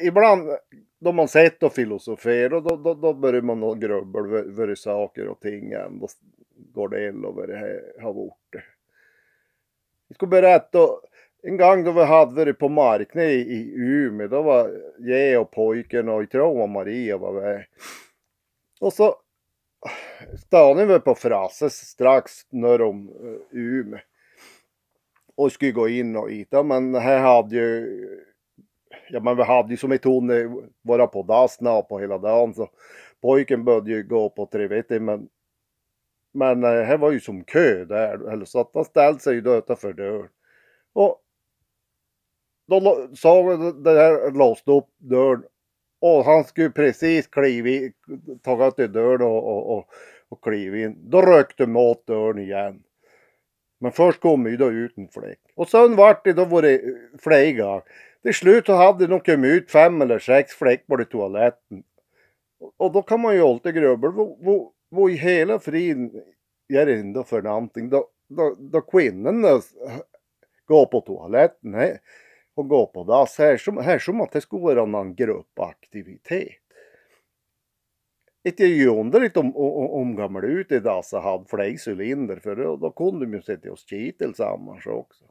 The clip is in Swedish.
Ibland då man sett och filosoferat då, då, då börjar man nog grubbla över saker och ting. Ändå går det illa vad det har varit. Jag ska berätta en gång då vi hade varit på marknaden i, Umeå. Då var jag och pojken och jag tror var Maria var med. Och så stannade vi på Frasses strax norr om eh, Umeå. Och skulle gå in och äta men här hade ju ja men vi hade ju som ett ton eh, vara på dagsna på hela dagen så pojken började ju gå på trevetti men men eh, här var ju som kö där, eller så att han ställde sig då utanför dörren. Och då sa den där låste upp dörren och han skulle precis kliva in, ta till dörren och, och, och, och kliva in. Då rökte de åt dörren igen. Men först kommer ju då ut en fläck. Och sen vart det då våra eh, flägar. Till slut så hade de kommit ut fem eller sex fläckar i toaletten. Och då kan man ju alltid grubbla. Vad i hela friden är det ändå för någonting? Då, då, då kvinnorna eh, går på toaletten och går på dass. Här som, här som att det skulle vara någon gruppaktivitet ett gjunder litt om, om, om gamla ut i dessa hade fler cylindrar för då, då kunde de ju sätta oss kitla tillsammans också.